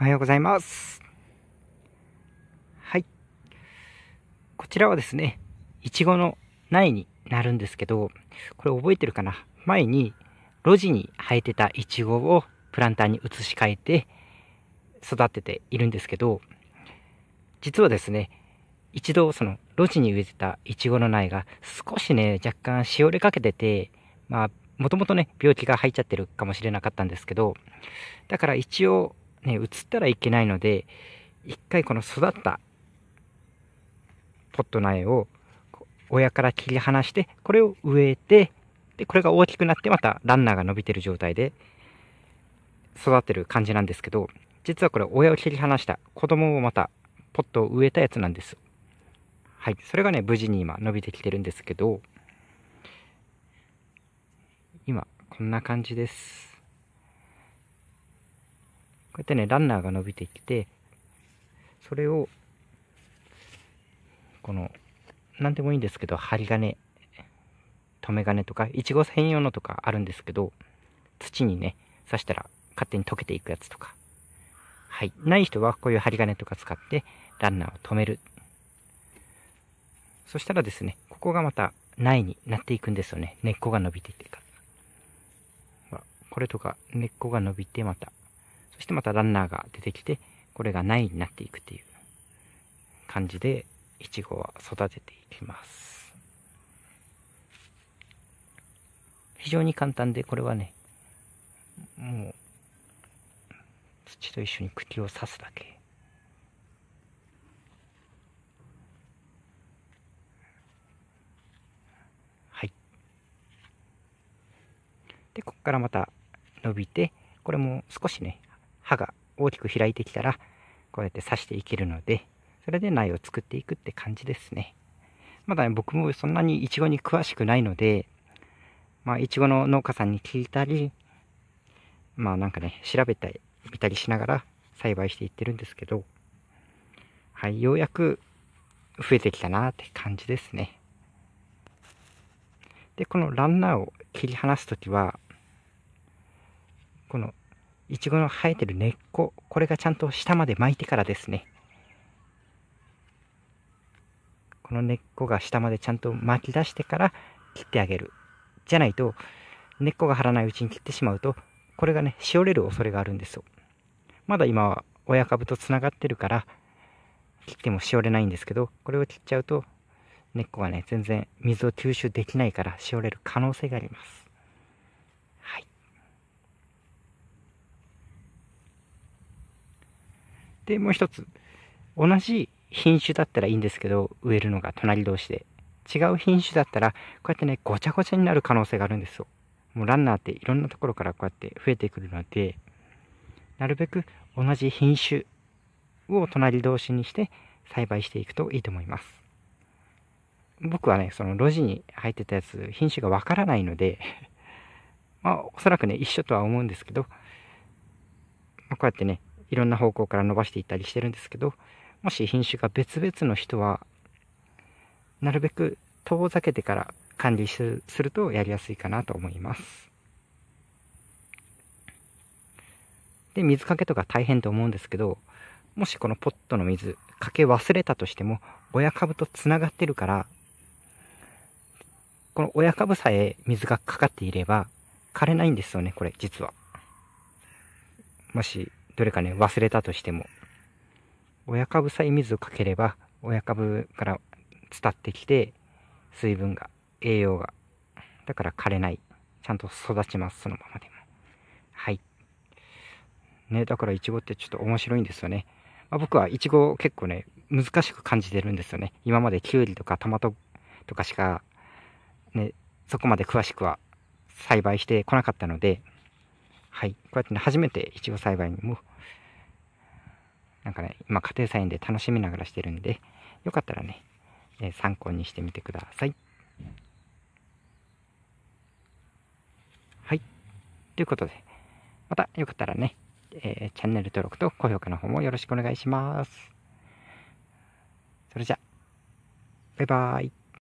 おはようございます。はい。こちらはですね、いちごの苗になるんですけど、これ覚えてるかな前に路地に生えてたいちごをプランターに移し替えて育てているんですけど、実はですね、一度その路地に植えてたいちごの苗が少しね、若干しおれかけてて、まあ、もともとね、病気が入っちゃってるかもしれなかったんですけど、だから一応ね、移ったらいけないので、一回この育ったポット苗を親から切り離して、これを植えて、で、これが大きくなってまたランナーが伸びてる状態で育てる感じなんですけど、実はこれ親を切り離した子供をまたポットを植えたやつなんです。はい。それがね、無事に今伸びてきてるんですけど、今、こんな感じです。うやってね、ランナーが伸びてきて、それを、この、なんでもいいんですけど、針金、留め金とか、いちご専用のとかあるんですけど、土にね、刺したら勝手に溶けていくやつとか。はい。ない人はこういう針金とか使ってランナーを止める。そしたらですね、ここがまた苗になっていくんですよね。根っこが伸びていってから。これとか根っこが伸びてまたそしてまたランナーが出てきて、これが苗になっていくっていう感じで、いちごは育てていきます。非常に簡単で、これはね、もう、土と一緒に茎を刺すだけ。はい。で、ここからまた伸びて、これも少しね、葉が大きく開いてきたら、こうやって刺していけるので、それで苗を作っていくって感じですね。まだ、ね、僕もそんなにイチゴに詳しくないので、まあ、いちごの農家さんに聞いたり、まあなんかね、調べてみたりしながら栽培していってるんですけど、はい、ようやく増えてきたなって感じですね。で、このランナーを切り離すときは、このイチゴの生えてる根っこ、これがちゃんと下まで巻いてからですね。この根っこが下までちゃんと巻き出してから切ってあげる。じゃないと、根っこが張らないうちに切ってしまうと、これがね、しおれる恐れがあるんですよ。まだ今は親株とつながってるから、切ってもしおれないんですけど、これを切っちゃうと、根っこがね、全然水を吸収できないからしおれる可能性があります。で、もう一つ。同じ品種だったらいいんですけど、植えるのが隣同士で。違う品種だったら、こうやってね、ごちゃごちゃになる可能性があるんですよ。もうランナーっていろんなところからこうやって増えてくるので、なるべく同じ品種を隣同士にして栽培していくといいと思います。僕はね、その路地に入ってたやつ、品種がわからないので まあ、おそらくね、一緒とは思うんですけど、まあ、こうやってね、いろんな方向から伸ばしていったりしてるんですけど、もし品種が別々の人は、なるべく遠ざけてから管理するとやりやすいかなと思います。で、水かけとか大変と思うんですけど、もしこのポットの水かけ忘れたとしても、親株と繋がってるから、この親株さえ水がかかっていれば、枯れないんですよね、これ、実は。もしどれかね、忘れたとしても、親株さえ水をかければ、親株から伝ってきて、水分が、栄養が、だから枯れない。ちゃんと育ちます、そのままでも。はい。ね、だからイチゴってちょっと面白いんですよね。まあ、僕はイチゴ結構ね、難しく感じてるんですよね。今までキュウリとかトマトとかしか、ね、そこまで詳しくは栽培してこなかったので、はい。こうやってね、初めていちご栽培も、なんかね、今家庭菜園で楽しみながらしてるんで、よかったらね、えー、参考にしてみてください。はい。ということで、またよかったらね、えー、チャンネル登録と高評価の方もよろしくお願いします。それじゃ、バイバーイ。